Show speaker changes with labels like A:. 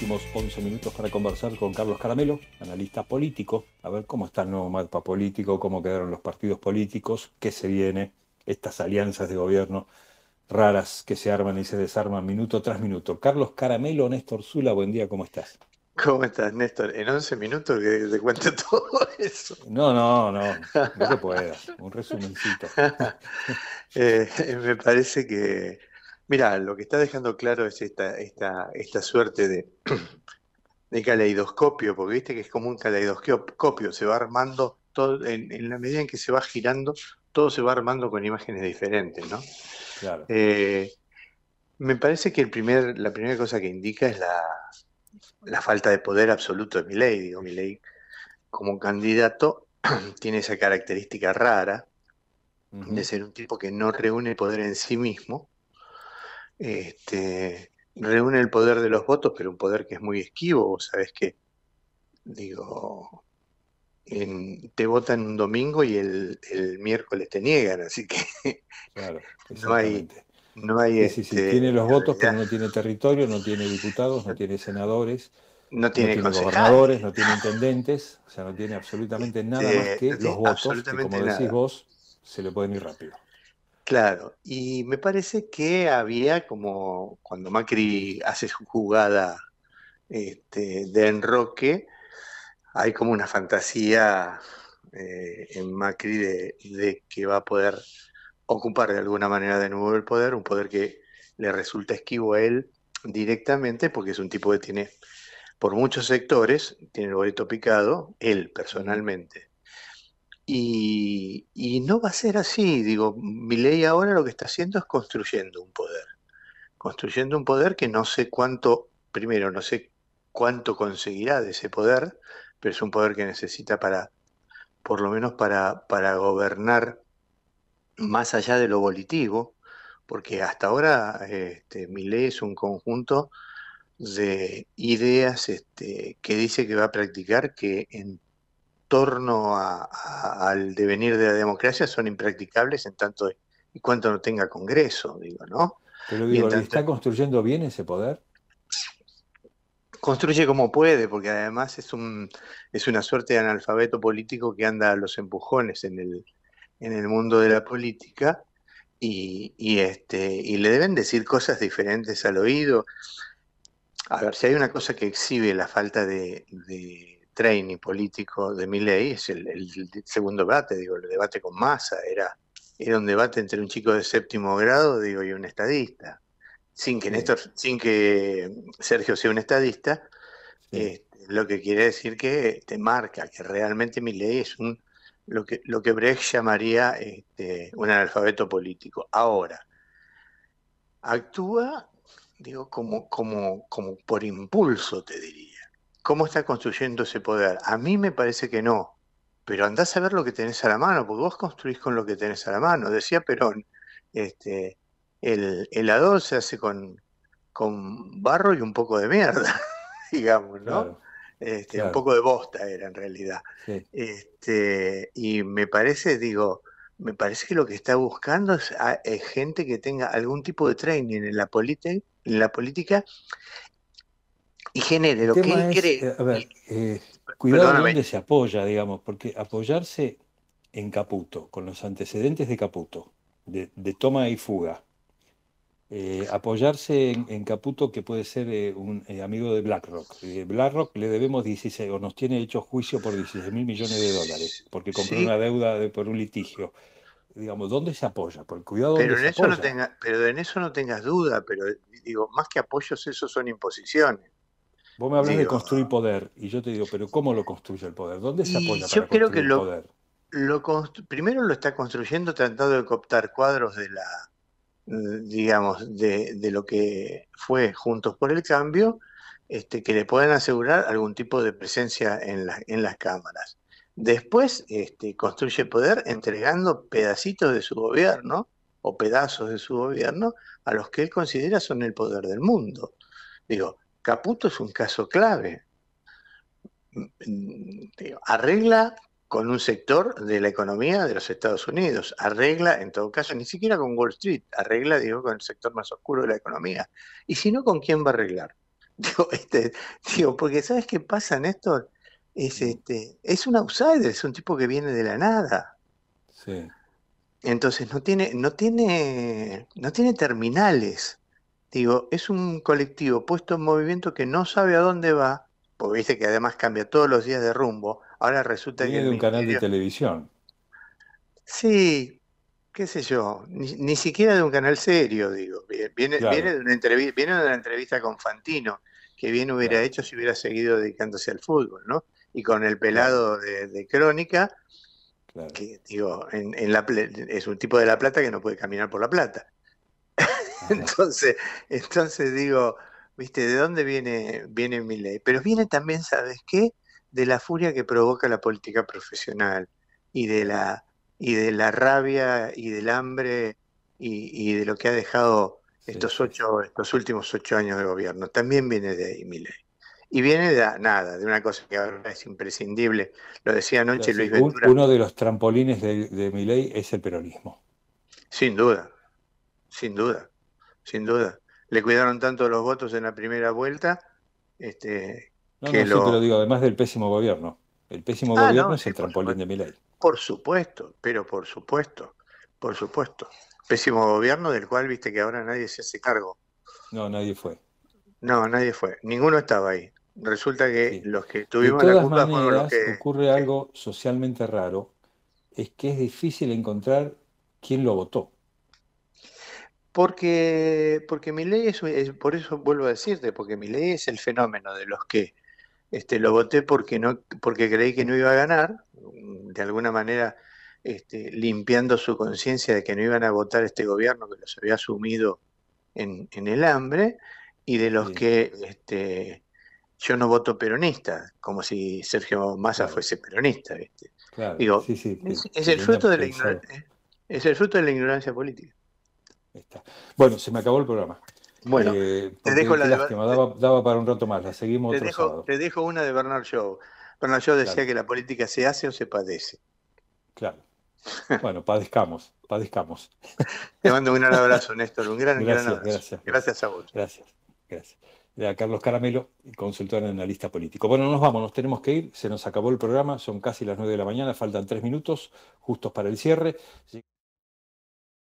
A: 11 minutos para conversar con Carlos Caramelo, analista político, a ver cómo está el nuevo mapa político, cómo quedaron los partidos políticos, qué se viene, estas alianzas de gobierno raras que se arman y se desarman minuto tras minuto. Carlos Caramelo, Néstor Zula, buen día, ¿cómo estás?
B: ¿Cómo estás, Néstor? En 11 minutos que te cuente todo eso.
A: No, no, no, no se puede. Un resumencito. Eh, me
B: parece que Mira, lo que está dejando claro es esta, suerte de, de caleidoscopio, porque viste que es como un caleidoscopio, se va armando todo, en, la medida en que se va girando, todo se va armando con imágenes diferentes, ¿no? Claro. Eh, me parece que la primera cosa que indica es la, falta de poder absoluto de Milley, Digo, Milley como candidato tiene esa característica rara de ser un tipo que no reúne poder en sí mismo, este, reúne el poder de los votos, pero un poder que es muy esquivo, Sabes que, digo, te votan un domingo y el, miércoles te niegan, así que no hay... No hay este, tiene los votos,
A: pero no tiene territorio, no tiene diputados, no tiene senadores, no tiene, gobernadores, no tiene intendentes, o sea, no tiene absolutamente nada más que los votos, como decís vos, se le pueden ir rápido.
B: Claro, y me parece que había como cuando Macri hace su jugada este, de enroque, hay como una fantasía eh, en Macri de, de, que va a poder ocupar de alguna manera de nuevo el poder, un poder que le resulta esquivo a él directamente, porque es un tipo que tiene por muchos sectores, tiene el boleto picado, él personalmente, y, no va a ser así. Digo, mi ley ahora lo que está haciendo es construyendo un poder. Construyendo un poder que no sé cuánto, primero, no sé cuánto conseguirá de ese poder, pero es un poder que necesita para, por lo menos para, para gobernar más allá de lo volitivo, porque hasta ahora este, ley es un conjunto de ideas este, que dice que va a practicar que en torno al devenir de la democracia son impracticables en tanto y cuanto no tenga Congreso, digo, ¿no?
A: Pero digo, ¿está construyendo bien ese poder?
B: Construye como puede, porque además es, un, es una suerte de analfabeto político que anda a los empujones en el, en el mundo de la política y, este, y le deben decir cosas diferentes al oído. A ver, si hay una cosa que exhibe la falta de training político de ley, es el, segundo debate, digo, el debate con masa era, un debate entre un chico de séptimo grado, digo, y un estadista. Sin que sin que Sergio sea un estadista, este, lo que quiere decir que te marca que realmente ley es un lo que, lo que Brecht llamaría este, un analfabeto político. Ahora, actúa, digo, como, como, como por impulso, te diría cómo está construyendo ese poder. A mí me parece que no, pero andás a ver lo que tenés a la mano, porque vos construís con lo que tenés a la mano. Decía Perón, este, el helador se hace con, con barro y un poco de mierda, digamos, ¿no? este, Un poco de bosta era en realidad. Este, y me parece, digo, me parece que lo que está buscando es, gente que tenga algún tipo de training en la, en la política y
A: genere lo que él eh, a ver, eh,
B: cuidado dónde
A: se apoya, digamos, porque apoyarse en Caputo, con los antecedentes de Caputo, de, toma y fuga, eh, apoyarse en, Caputo, que puede ser un amigo de BlackRock. BlackRock le debemos 16, o nos tiene hecho juicio por 16 mil millones de dólares, porque compró una deuda por un litigio. Digamos, ¿dónde se apoya? Por cuidado. Pero, en eso No
B: pero en eso no tengas duda, pero digo, más que apoyos, eso son imposiciones.
A: Vos me hablas de construir poder y yo te digo, pero ¿cómo lo construye el poder? ¿Dónde se apoya para yo creo que lo, poder?
B: primero lo está construyendo tratando de cooptar cuadros de la, mm, digamos, de, lo que fue Juntos por el Cambio, este, que le puedan asegurar algún tipo de presencia en, en las cámaras. Después este, construye poder entregando pedacitos de su gobierno o pedazos de su gobierno a los que él considera son el poder del mundo. Digo, Caputo es un caso clave. Arregla con un sector de la economía de los Estados Unidos, arregla en todo caso, ni siquiera con Wall Street, arregla, digo, con el sector más oscuro de la economía. Y si no, ¿con quién va a arreglar? Digo, este, porque ¿sabes qué pasa, Néstor? Es, este, es un outsider, es un tipo que viene de la nada. Entonces no tiene, no tiene, no tiene terminales. Digo, es un colectivo puesto en movimiento que no sabe a dónde va, porque viste que además cambia todos los días de rumbo. Ahora resulta que. Viene de un canal de
A: televisión.
B: Sí, qué sé yo, ni, siquiera de un canal serio, digo. Viene, de una entrevista, viene de entrevista con Fantino, que bien hubiera hecho si hubiera seguido dedicándose al fútbol, ¿no? Y con el pelado de, Crónica, que digo, en, la, es un tipo de La Plata que no puede caminar por La Plata. entonces, entonces digo, ¿viste? ¿De dónde viene, viene mi ley? Pero viene también, ¿sabes qué? De la furia que provoca la política profesional y de la, y de la rabia y del hambre y, de lo que ha dejado estos, ocho, estos últimos ocho años de gobierno. También viene de ahí mi ley. Y viene de nada, de una cosa que ahora es imprescindible. Lo decía anoche Luis Ventura. Uno de
A: los trampolines de, de mi ley es el peronismo. Sin duda, sin
B: duda sin duda. Le cuidaron tanto los votos en la primera vuelta.
A: Este, no, no, lo... digo, además del pésimo gobierno. El pésimo ah, gobierno es el trampolín de Milay.
B: Por supuesto, pero por supuesto, por supuesto. Pésimo gobierno del cual viste que ahora nadie se hace cargo.
A: No, nadie fue.
B: No, nadie fue. Ninguno estaba ahí. Resulta que los que tuvimos la culpa maneras,
A: Ocurre algo socialmente raro, es que es difícil encontrar quién lo votó.
B: Porque, porque mi ley es, por eso vuelvo a decirte, porque mi ley es el fenómeno de los que este, lo voté porque no, porque creí que no iba a ganar, mm, de alguna manera este, limpiando su conciencia de que no iban a votar este gobierno que los había asumido en, el hambre, y de los que este, yo no voto peronista, como si Sergio Massa fuese peronista. el fruto de es el fruto de la ignorancia política.
A: Bueno, se me acabó el programa. Bueno, eh, te dejo la lástima, daba, para un rato más, la seguimos te dejo,
B: Te dejo una de Bernard Shaw. Bernard Shaw decía que la política se hace o se padece.
A: Claro. Bueno, padezcamos, padezcamos. Te mando un gran abrazo,
B: Néstor, un gran, gracias, abrazo. Gracias. gracias a vos. Gracias, gracias.
A: A Carlos Caramelo, consultor en analista político. Bueno, nos vamos, nos tenemos que ir, se nos acabó el programa, son casi las 9 de la mañana, faltan 3 minutos justos para el cierre.